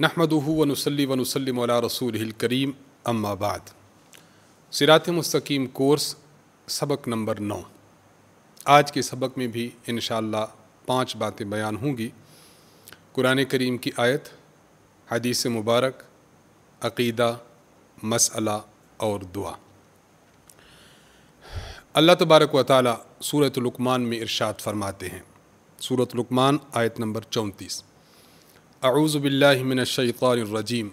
नहमदूनसली वनसलम रसूल करीम अम्माबाद सिरात मस्तकीम कोर्स सबक नंबर नौ आज के सबक में भी इन पांच बातें बयान होंगी कुरान करीम की आयत हदीस मुबारक अकीदा मसला और दुआ अल्लाह तबारक व ताली सूरत लुकमान में इरशाद फरमाते हैं सूरत लुकमान आयत नंबर चौंतीस आऊज़बिल्लिमिनशैतरजीम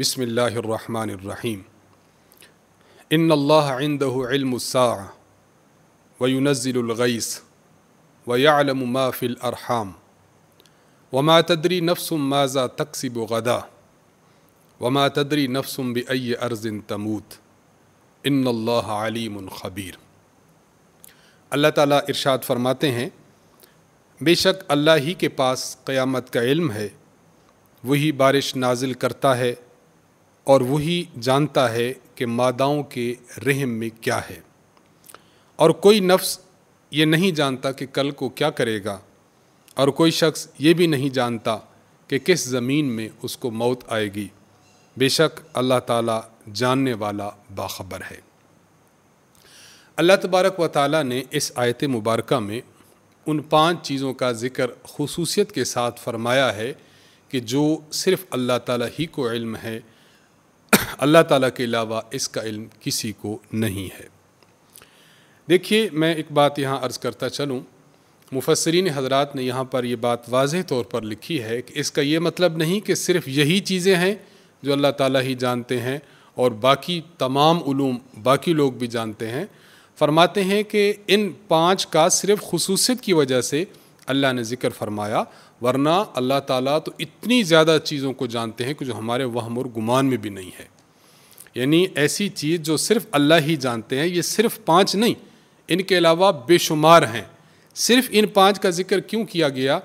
बसमीम इन अल्लाहदसा वयुनज़िलगैस वयालम माफ़िल अरहाम वमा तदरी नफसम माजा तकसिब गदा वमा तदरी नफसम बय अर्ज़िन तमूत इन अल्लाम ख़बीर अल्लाह ताला इरशाद फरमाते हैं बेशक अल्लाह ही के पास क़यामत का इल्म है वही बारिश नाजिल करता है और वही जानता है कि मादाओं के रहम में क्या है और कोई नफ्स ये नहीं जानता कि कल को क्या करेगा और कोई शख्स ये भी नहीं जानता कि किस ज़मीन में उसको मौत आएगी बेशक अल्लाह ताला जानने वाला बाखबर है अल्लाह तबारक व ताली ने इस आयत मुबारक में उन पांच चीज़ों का ज़िक्र खसूसियत के साथ फरमाया है कि जो सिर्फ़ अल्लाह ताला ही को इल्म है अल्लाह ताला के अलावा इसका इल्म किसी को नहीं है देखिए मैं एक बात यहाँ अर्ज़ करता चलूँ मुफसरीन हजरत ने यहाँ पर यह बात वाज तौर पर लिखी है कि इसका ये मतलब नहीं कि सिर्फ यही चीज़ें हैं जो अल्लाह ताला ही जानते हैं और बाकी तमाम ूम बाकी लोग भी जानते हैं फरमाते हैं कि इन पाँच का सिर्फ खसूसियत की वजह से अल्लाह ने ज़िक्र फरमाया वरना अल्लाह ताला तो इतनी ज़्यादा चीज़ों को जानते हैं कि जो हमारे वहम और गुमान में भी नहीं है यानी ऐसी चीज़ जो सिर्फ अल्लाह ही जानते हैं ये सिर्फ पाँच नहीं इनके अलावा बेशुमार हैं सिर्फ इन पाँच का जिक्र क्यों किया गया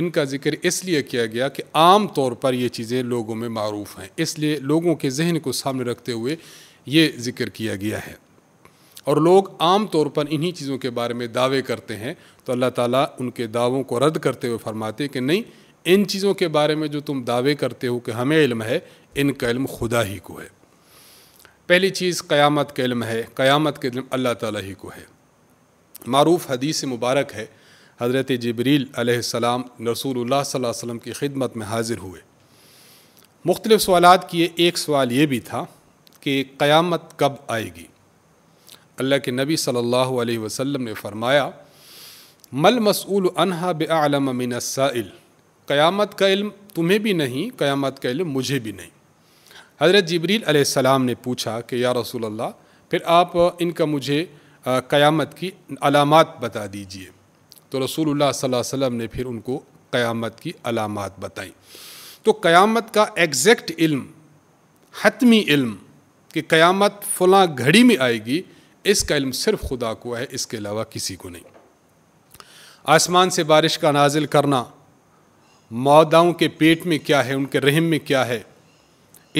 इनका जिक्र इसलिए किया गया कि आम तौर पर ये चीज़ें लोगों में मरूफ़ हैं इसलिए लोगों के जहन को सामने रखते हुए ये जिक्र किया गया है और लोग आम तौर पर इन्हीं चीज़ों के बारे में दावे करते हैं तो अल्लाह ताला उनके दावों को रद्द करते हुए फरमाते कि नहीं इन चीज़ों के बारे में जो तुम दावे करते हो कि हमें इल्म है इनका इल्म खुदा ही को है पहली चीज़ क़यामत का इल्म है क़यामत के इल्म अल्लाह ताला ही को है मरूफ़ हदीस मुबारक है हज़रत जबरील आसमाम रसूल वसम की खिदमत में हाजिर हुए मुख्तलिफ़ सवाल किए एक सवाल ये भी था कि क़यामत कब आएगी अल्लाह के नबी सल्लल्लाहु अलैहि वसल्लम ने फरमाया मल मसूल अनहा बलम मिनसाइल क़यामत का इल्म तुम्हें भी नहीं क़यामत का इल्म मुझे भी नहीं हज़रत जबरील सलाम ने पूछा कि या रसूल अल्लाह फिर आप इनका मुझे क़यामत की अलामत बता दीजिए तो रसूल वसम ने फिर उनको क़यामत की अलामत बताई तो क़यामत का एग्जैक्ट इल्म हतमी इल्म कि क़यामत फ़लाँ घड़ी में आएगी इसका इल्म सिर्फ खुदा को है इसके अलावा किसी को नहीं आसमान से बारिश का नाजिल करना मौदाओं के पेट में क्या है उनके रहम में क्या है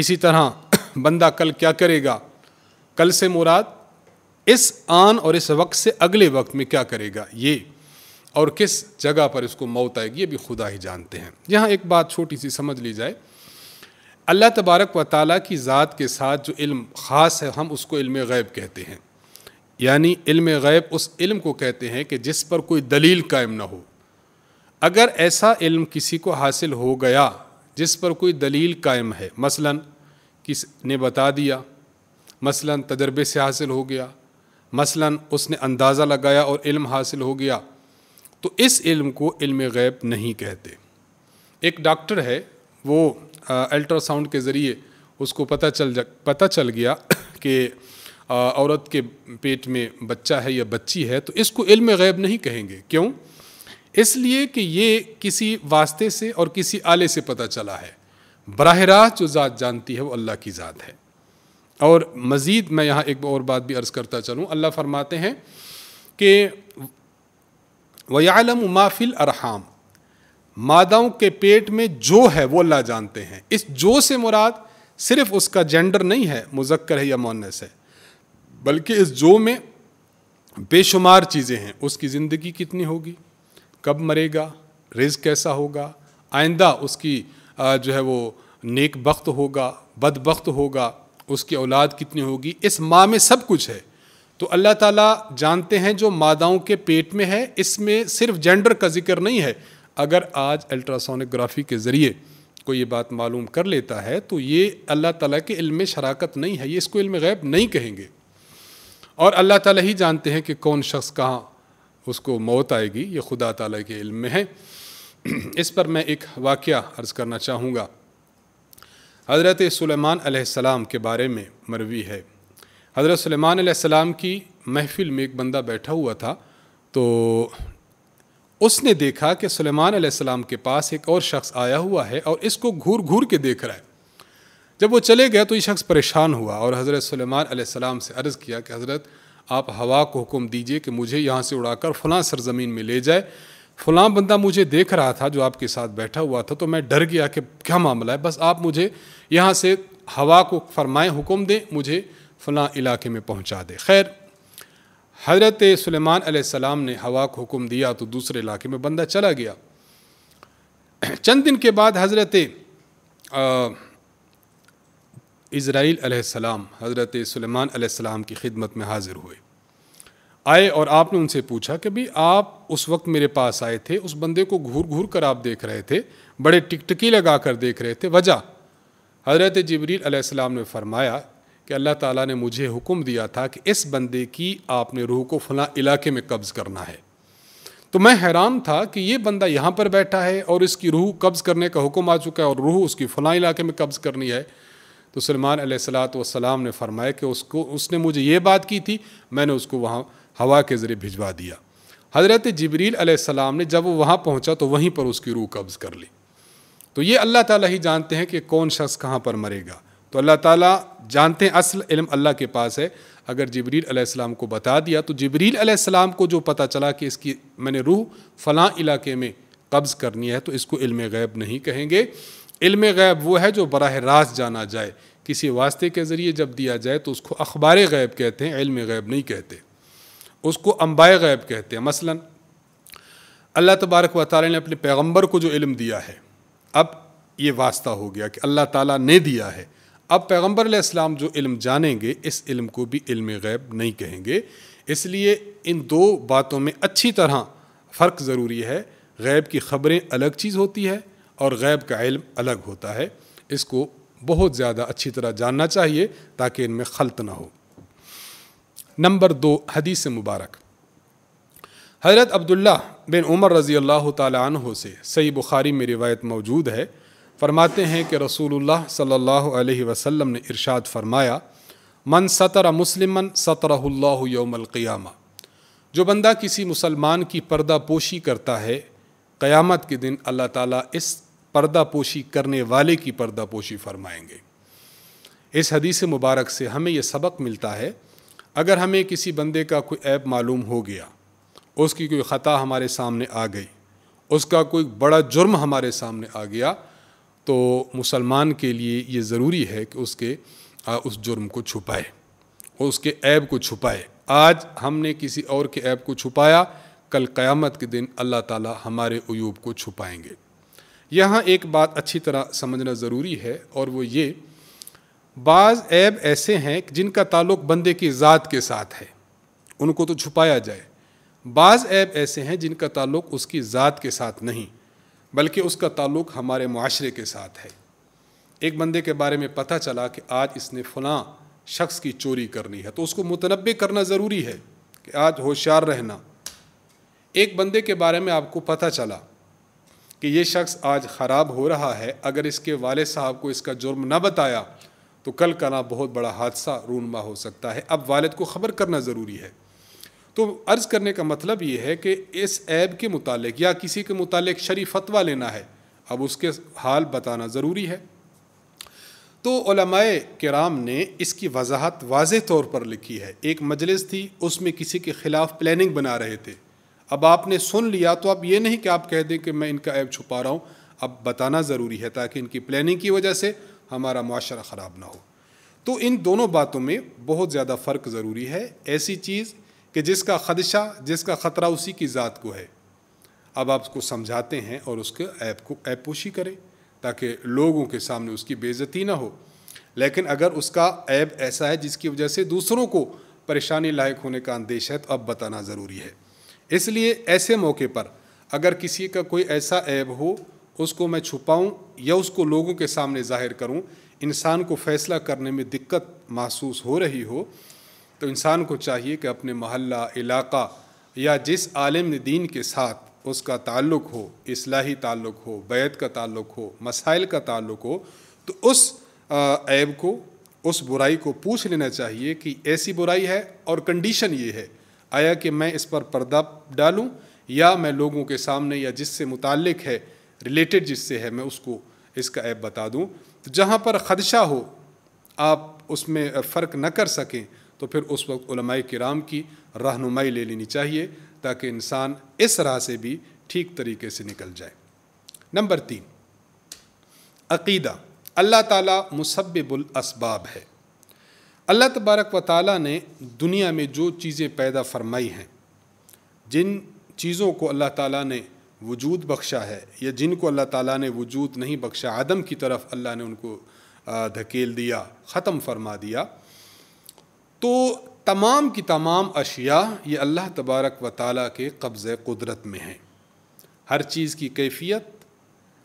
इसी तरह बंदा कल क्या करेगा कल से मुराद इस आन और इस वक्त से अगले वक्त में क्या करेगा ये और किस जगह पर इसको मौत आएगी ये भी खुदा ही जानते हैं यहाँ एक बात छोटी सी समझ ली जाए अल्लाह तबारक व ताली की ज़ात के साथ जो इल्म ख़ास है हम उसको इल्म गैब कहते हैं यानी इल्म गैब उस इल्म को कहते हैं कि जिस पर कोई दलील कायम ना हो अगर ऐसा इल्म किसी को हासिल हो गया जिस पर कोई दलील कायम है मसलन किस ने बता दिया मसलन तजर्बे से हासिल हो गया मसलन उसने अंदाज़ा लगाया और इल्म हासिल हो गया तो इस इल्म को इल्म गैब नहीं कहते एक डॉक्टर है वो अल्ट्रासाउंड के ज़रिए उसको पता चल जा पता चल गया कि औरत के पेट में बच्चा है या बच्ची है तो इसको इल्म गैब नहीं कहेंगे क्यों इसलिए कि ये किसी वास्ते से और किसी आले से पता चला है बरह रास्त जो ज़ात जानती है वो अल्लाह की ज़ात है और मज़ीद मैं यहाँ एक और बात भी अर्ज़ करता चलूँ अल्लाह फरमाते हैं कि वयालम माफिल अरहाम मादाओं के पेट में जो है वो अल्लाह जानते हैं इस जो से मुराद सिर्फ़ उसका जेंडर नहीं है मुजक्कर है या मोनस है बल्कि इस जो में बेशुमार चीज़ें हैं उसकी ज़िंदगी कितनी होगी कब मरेगा रिज कैसा होगा आइंदा उसकी जो है वो नेक वक्त होगा बदबخت होगा उसकी औलाद कितनी होगी इस माँ में सब कुछ है तो अल्लाह ताला जानते हैं जो मादाओं के पेट में है इसमें सिर्फ जेंडर का जिक्र नहीं है अगर आज अल्ट्रासोनोग्राफी के ज़रिए कोई ये बात मालूम कर लेता है तो ये अल्लाह ताला के इल्म शराकत नहीं है ये इसको इल्म गैब नहीं कहेंगे और अल्लाह ताला ही जानते हैं कि कौन शख्स कहाँ उसको मौत आएगी ये खुदा ताला के इल्म में है इस पर मैं एक वाक़ अर्ज़ करना चाहूँगा हज़रत सलेमान सलाम के बारे में मरवी है हज़रत सलेमान सलाम की महफिल में एक बंदा बैठा हुआ था तो उसने देखा कि सलेमान सलाम के पास एक और शख्स आया हुआ है और इसको घूर घूर के देख रहा है जब वो चले गए तो ये शख्स परेशान हुआ और हज़रत सलेमान से अर्ज़ किया कि हज़रत आप हवा को हुक्म दीजिए कि मुझे यहाँ से उड़ाकर फ़लाँ सरजमीन में ले जाए फ़लाँ बंदा मुझे देख रहा था जो आपके साथ बैठा हुआ था तो मैं डर गया कि क्या मामला है बस आप मुझे यहाँ से हवा को फरमाए हुक्म दें मुझे फ़लाँ इलाके में पहुँचा दें खैर हज़रत सलेमान सलाम ने हवा को हुक्म दिया तो दूसरे इलाके में बंदा चला गया चंद दिन के बाद हज़रत इसराइल हज़रत सलेमानसम की खिदमत में हाज़िर हुए आए और आपने उनसे पूछा कि भाई आप उस वक्त मेरे पास आए थे उस बंदे को घूर घूर कर आप देख रहे थे बड़े टिकटकी लगा कर देख रहे थे वजह हज़रत जबरील ने फरमाया कि अल्लाह ताला ने मुझे हुक्म दिया था कि इस बंदे की आपने रूह को फला इलाके में कब्ज़ करना है तो मैं हैरान था कि ये बंदा यहाँ पर बैठा है और इसकी रूह कब्ज़ करने का हुक्म आ चुका है और रूह उसकी फला इलाके में कब्ज़ करनी है तो सलमान सलाम ने फरमाया कि उसको उसने मुझे ये बात की थी मैंने उसको वहाँ हवा के ज़रिए भिजवा दिया हज़रत जबरील सलाम ने जब वो वहाँ पहुँचा तो वहीं पर उसकी रूह कब्ज़ कर ली तो ये अल्लाह ताला ही जानते हैं कि कौन शख्स कहाँ पर मरेगा तो अल्लाह ताला जानते हैं असल इल्म अल्लाह के पास है अगर जबरील सलाम को बता दिया तो जबरील सलाम को जो पता चला कि इसकी मैंने रूह फ़लाँ इलाके में कब्ज़ करनी है तो इसको इल्म गैब नहीं कहेंगे इल्म गैब वो है जो बरह रास्त जाना जाए किसी वास्ते के ज़रिए जब दिया जाए तो उसको अखबार गैब कहते हैं इल्म गैब नहीं कहते उसको अम्बाए गैब कहते हैं मसलन अल्लाह तबारक व ताली ने अपने पैगम्बर को जो इल्म दिया है अब ये वास्ता हो गया कि अल्लाह ताला ने दिया है अब पैगम्बर इस्लाम जो इल्म जानेंगे इस इल्म को भी इल्म गैब नहीं कहेंगे इसलिए इन दो बातों में अच्छी तरह फ़र्क ज़रूरी है गैब की ख़बरें अलग चीज़ होती है और गैब का इल्म अलग होता है इसको बहुत ज़्यादा अच्छी तरह जानना चाहिए ताकि इनमें खलत ना हो नंबर दो हदीस मुबारक हजरत अब्दुल्ला बिन उमर रज़ी अल्लाह तह से सही बुखारी में रिवायत मौजूद है फरमाते हैं कि रसूलुल्लाह सल्लल्लाहु अलैहि वसल्लम ने इरशाद फरमाया मन सतर मुसलमन सतरल्ला यौमल क़ियामा जो बंदा किसी मुसलमान की पर्दा पोशी करता है क़यामत के दिन अल्लाह ताला इस पर्दा पोशी करने वाले की पर्दा पोशी फरमाएंगे इस हदीस मुबारक से हमें यह सबक मिलता है अगर हमें किसी बंदे का कोई ऐप मालूम हो गया उसकी कोई ख़ता हमारे सामने आ गई उसका कोई बड़ा जुर्म हमारे सामने आ गया तो मुसलमान के लिए ये ज़रूरी है कि उसके आ, उस जुर्म को छुपाए उसके ऐब को छुपाए आज हमने किसी और के ऐब को छुपाया कल क़यामत के दिन अल्लाह ताला हमारे अयूब को छुपाएंगे यहाँ एक बात अच्छी तरह समझना ज़रूरी है और वो ये बाज़ ऐब ऐसे हैं जिनका ताल्लुक बंदे की ज़ात के साथ है उनको तो छुपाया जाए बाज़ ऐब ऐसे हैं जिनका ताल्लुक उसकी ज़ात के साथ नहीं बल्कि उसका ताल्लुक हमारे माशरे के साथ है एक बंदे के बारे में पता चला कि आज इसने फलां शख्स की चोरी करनी है तो उसको मुतनबे करना ज़रूरी है कि आज होशियार रहना एक बंदे के बारे में आपको पता चला कि ये शख्स आज ख़राब हो रहा है अगर इसके वाले साहब को इसका जुर्म न बताया तो कल का ना बहुत बड़ा हादसा रूनमा हो सकता है अब वालद को ख़बर करना ज़रूरी है तो अर्ज़ करने का मतलब ये है कि इस ऐब के मुतालिक या किसी के मुतालिक शरी फतवा लेना है अब उसके हाल बताना ज़रूरी है तो कराम ने इसकी वजाहत वाज तौर पर लिखी है एक मजलिस थी उसमें किसी के ख़िलाफ़ प्लानिंग बना रहे थे अब आपने सुन लिया तो आप ये नहीं कि आप कह दें कि मैं इनका ऐप छुपा रहा हूँ अब बताना ज़रूरी है ताकि इनकी प्लानिंग की वजह से हमारा माशरा ख़राब ना हो तो इन दोनों बातों में बहुत ज़्यादा फ़र्क ज़रूरी है ऐसी चीज़ कि जिसका खदशा जिसका ख़तरा उसी की ज़ात को है अब आप उसको समझाते हैं और उसके ऐप को ऐप पोशी करें ताकि लोगों के सामने उसकी बेज़ती ना हो लेकिन अगर उसका ऐप ऐसा है जिसकी वजह से दूसरों को परेशानी लायक होने का अंदेश है तो अब बताना ज़रूरी है इसलिए ऐसे मौके पर अगर किसी का कोई ऐसा ऐब हो उसको मैं छुपाऊं या उसको लोगों के सामने जाहिर करूं इंसान को फैसला करने में दिक्कत महसूस हो रही हो तो इंसान को चाहिए कि अपने महल्ला इलाका या जिस आलम दीन के साथ उसका ताल्लुक हो इसलाही ताल्लुक हो बैत का ताल्लुक हो मसाइल का ताल्लुक हो तो उस ऐब को उस बुराई को पूछ लेना चाहिए कि ऐसी बुराई है और कंडीशन ये है आया कि मैं इस पर पर्दा डालूं या मैं लोगों के सामने या जिससे मुतल है रिलेटेड जिससे है मैं उसको इसका ऐप बता दूं तो जहाँ पर ख़दशा हो आप उसमें फ़र्क न कर सकें तो फिर उस वक्त उलमाए कराम की रहनुमाई ले लेनी चाहिए ताकि इंसान इस राह से भी ठीक तरीके से निकल जाए नंबर तीन अकीदा अल्लाह ताला मुसब्बुल असबाब है अल्लाह तबारक व ताली ने दुनिया में जो चीज़ें पैदा फरमाई हैं जिन चीज़ों को अल्लाह ताला ने वजूद बख्शा है या जिनको अल्लाह ताला ने वजूद नहीं बख्शा आदम की तरफ अल्लाह ने उनको धकेल दिया ख़त्म फरमा दिया तो तमाम की तमाम अशिया ये अल्लाह तबारक व ताली के कब्ज़ कुदरत में हैं हर चीज़ की कैफियत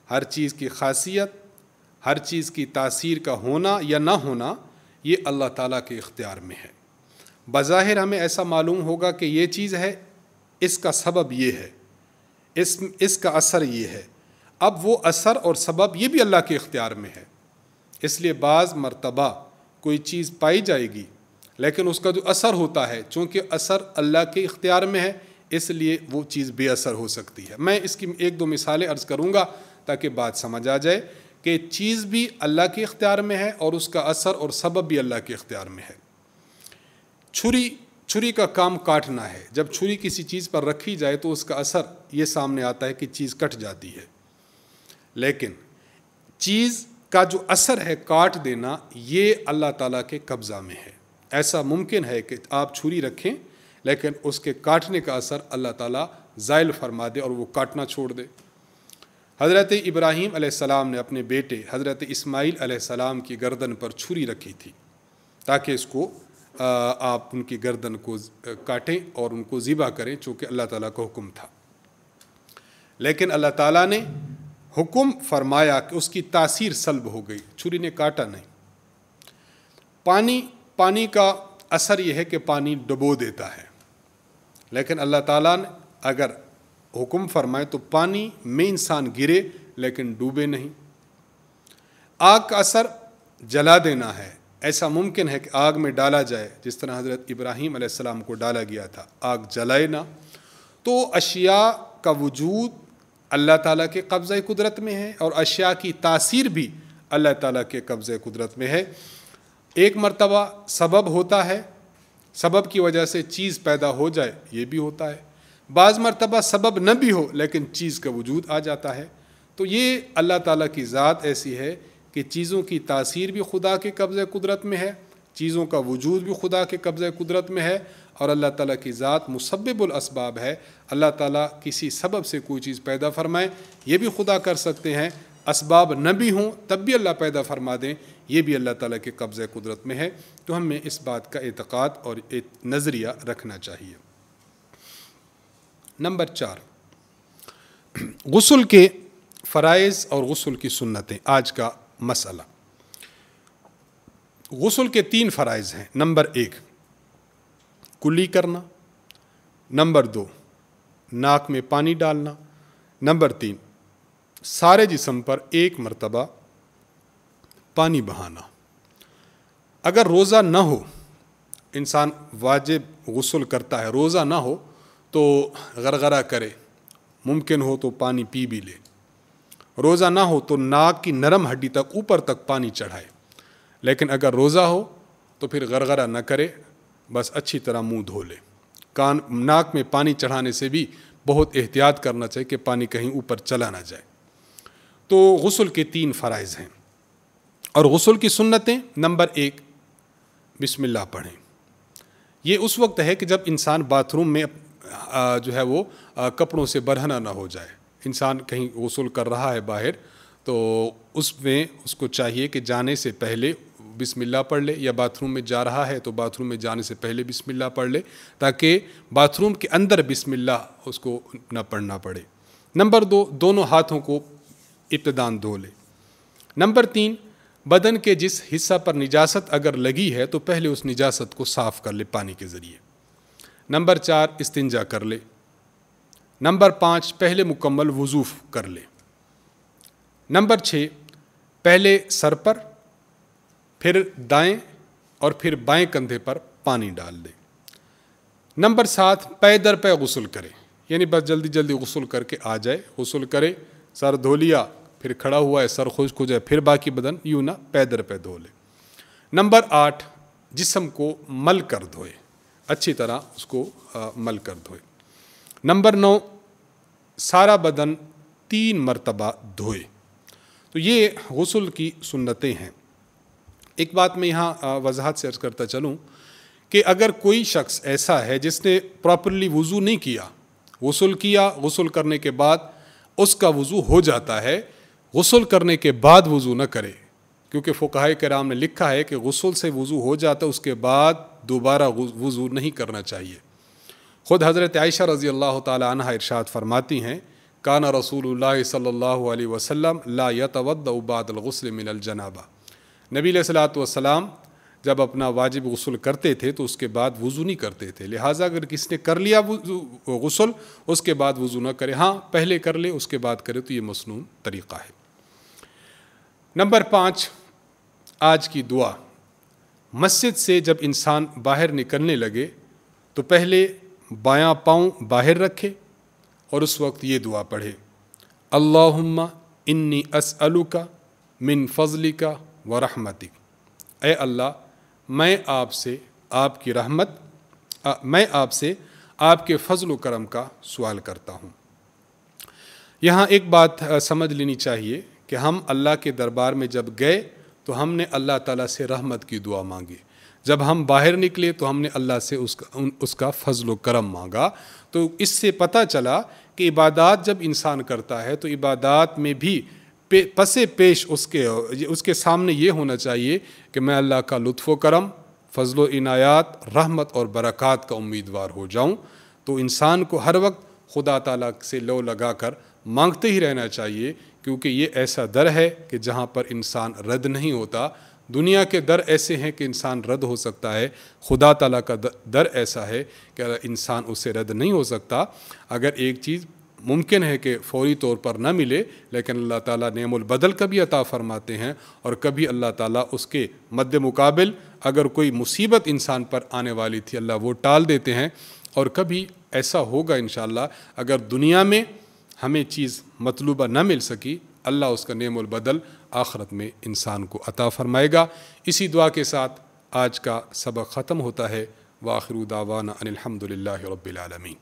हर चीज़ की खासियत हर चीज़ की तासीर का होना या ना होना ये अल्लाह ताला के इख्तियार में है बज़ाहिर हमें ऐसा मालूम होगा कि ये चीज़ है इसका सबब ये है इस इसका असर ये है अब वो असर और सबब ये भी अल्लाह के इख्तियार में है इसलिए बाज़ मरतबा कोई चीज़ पाई जाएगी लेकिन उसका जो असर होता है चूँकि असर अल्लाह के इख्तियार में है इसलिए वो चीज़ बेअसर हो सकती है मैं इसकी एक दो मिसालें अर्ज़ करूँगा ताकि बात समझ आ जाए कि चीज़ भी अल्लाह के इख्तियार में है और उसका असर और सबब भी अल्लाह के इख्तियार में है छुरी छुरी का काम काटना है जब छुरी किसी चीज़ पर रखी जाए तो उसका असर ये सामने आता है कि चीज़ कट जाती है लेकिन चीज़ का जो असर है काट देना ये अल्लाह ताला के कब्ज़ा में है ऐसा मुमकिन है कि आप छुरी रखें लेकिन उसके काटने का असर अल्लाह ताला ज़ायल फरमा दे और वो काटना छोड़ दे हज़रत इब्राहीम अलैहिस्सलाम ने अपने बेटे हज़रत इस्माईल अलैहिस्सलाम की गर्दन पर छुरी रखी थी ताकि इसको आप उनकी गर्दन को काटें और उनको ज़िबा करें चूँकि अल्लाह ताला का हुक्म था लेकिन अल्लाह ताला ने हुक्म फरमाया कि उसकी तासीर सलब हो गई छुरी ने काटा नहीं पानी पानी का असर यह है कि पानी डुबो देता है लेकिन अल्लाह ताला ने अगर हुक्म फरमाए तो पानी में इंसान गिरे लेकिन डूबे नहीं आग का असर जला देना है ऐसा मुमकिन है कि आग में डाला जाए जिस तरह हज़रत इब्राहीम आसमाम को डाला गया था आग जलाए ना तो अशिया का वजूद अल्लाह ताला के कब्ज़ कुदरत में है और अशिया की तासीर भी अल्लाह ताला के कब्ज़ कुदरत में है एक मरतबा सबब होता है सबब की वजह से चीज़ पैदा हो जाए ये भी होता है बाज़ मरतबा सबब न भी हो लेकिन चीज़ का वजूद आ जाता है तो ये अल्लाह ताला की ज़ात ऐसी है कि चीज़ों की तासीर भी खुदा के कब्ज़ कुदरत में है चीज़ों का वजूद भी खुदा के कब्ज़ कुदरत में है और अल्लाह ताला की ज़ात मुसब्बुलसबाब है अल्लाह ताला किसी सबब से कोई चीज़ पैदा फरमाएँ ये भी खुदा कर सकते हैं इसबाब न भी हों तब भी अल्लाह पैदा फरमा दें ये भी अल्लाह ताला के कब्ज़ कुदरत में है तो हमें इस बात का एतक़ाद और नज़रिया रखना चाहिए नंबर चार गसल के फ़रज़ और गसल की सुन्नतें आज का मसला गसल के तीन फ़रज़ हैं नंबर एक कुली करना नंबर दो नाक में पानी डालना नंबर तीन सारे जिसम पर एक मरतबा पानी बहाना अगर रोज़ा ना हो इंसान वाजिब गसल करता है रोज़ा ना हो तो गरगरा करे मुमकिन हो तो पानी पी भी ले रोज़ा ना हो तो नाक की नरम हड्डी तक ऊपर तक पानी चढ़ाए लेकिन अगर रोज़ा हो तो फिर गरगरा ना करे बस अच्छी तरह मुंह धो ले कान नाक में पानी चढ़ाने से भी बहुत एहतियात करना चाहिए कि पानी कहीं ऊपर चला ना जाए तो गसल के तीन फ़रज़ हैं और गसल की सुन्नतें नंबर एक बिस्मिल्लाह पढ़ें ये उस वक्त है कि जब इंसान बाथरूम में जो है वो कपड़ों से बरहना ना हो जाए इंसान कहीं वसूल कर रहा है बाहर तो उसमें उसको चाहिए कि जाने से पहले बिस्मिल्लाह पढ़ ले या बाथरूम में जा रहा है तो बाथरूम में जाने से पहले बिस्मिल्लाह पढ़ ले ताकि बाथरूम के अंदर बिस्मिल्लाह उसको ना पढ़ना पड़े नंबर दो दोनों हाथों को इब्तदान धो ले नंबर तीन बदन के जिस हिस्सा पर निजासत अगर लगी है तो पहले उस निजासत को साफ़ कर ले पानी के ज़रिए नंबर चार इस्तिंजा कर ले नंबर पाँच पहले मुकम्मल वजूफ़ कर ले नंबर छः पहले सर पर फिर दाएं और फिर बाएं कंधे पर पानी डाल दे नंबर सात पै दर पै गसल करें यानी बस जल्दी जल्दी गसल करके आ जाए गसल करे सर धो लिया फिर खड़ा हुआ है सर खुश्क हो जाए फिर बाकी बदन यूँ ना पैदर पे धो ले नंबर आठ जिसम को मल कर धोए अच्छी तरह उसको मल कर धोए नंबर नौ सारा बदन तीन मरतबा धोए तो ये गसल की सुन्नतें हैं एक बात मैं यहाँ वजाहत से अर्ज़ करता चलूँ कि अगर कोई शख्स ऐसा है जिसने प्रॉपरली वज़ू नहीं किया गसल किया गसल करने के बाद उसका वज़ू हो जाता है गसल करने के बाद वज़ू न करे क्योंकि फ़ुकाय कराम ने लिखा है कि गसल से वज़ू हो जाता उसके बाद दोबारा वज़ू नहीं करना चाहिए ख़ुद हज़रत आयशा रज़ी अल्लाह तह इरशाद फरमाती हैं काना रसूल सल्ला वसम ला यतवदबादलगसल जनाबा नबी सलात वसलाम जब अपना वाजिब गसल करते थे तो उसके बाद वज़ू नहीं करते थे लिहाजा अगर किसी ने कर लिया गसल उसके बाद वज़ू ना करे हाँ पहले कर ले उसके बाद करे तो ये मसनू तरीक़ा है नंबर पाँच आज की दुआ मस्जिद से जब इंसान बाहर निकलने लगे तो पहले बायां पाँव बाहर रखे और उस वक्त ये दुआ पढ़े अल्लाहुम्मा इन्नी असअलुका मिन फजलिका व रहमतिक ए अल्लाह मैं आपसे आपकी रहमत आ, मैं आपसे आपके फजल करम का सवाल करता हूँ यहाँ एक बात समझ लेनी चाहिए कि हम अल्लाह के दरबार में जब गए तो हमने अल्लाह ताला से रहमत की दुआ मांगी जब हम बाहर निकले तो हमने अल्लाह से उसका उसका फजल करम मांगा तो इससे पता चला कि इबादत जब इंसान करता है तो इबादत में भी पे, पसे पेश उसके उसके सामने ये होना चाहिए कि मैं अल्लाह का लुत्फ़ करम फजल इनायात रहमत और बरक़ात का उम्मीदवार हो जाऊँ तो इंसान को हर वक्त खुदा ताला से लो लगा कर मांगते ही रहना चाहिए क्योंकि ये ऐसा दर है कि जहाँ पर इंसान रद्द नहीं होता दुनिया के दर ऐसे हैं कि इंसान रद्द हो सकता है खुदा तला का दर ऐसा है कि इंसान उससे रद्द नहीं हो सकता अगर एक चीज़ मुमकिन है कि फौरी तौर पर ना मिले लेकिन अल्लाह ताला नेमुलबदल कभी अता फरमाते हैं और कभी अल्लाह ताला उसके मद्द मुकाबल अगर कोई मुसीबत इंसान पर आने वाली थी अल्लाह वो टाल देते हैं और कभी ऐसा होगा इन अगर दुनिया में हमें चीज़ मतलूबा न मिल सकी अल्लाह उसका नेम बदल आखरत में इंसान को अता फरमाएगा इसी दुआ के साथ आज का सबक ख़त्म होता है वाखिर दावाना अनिलहमदिल्ला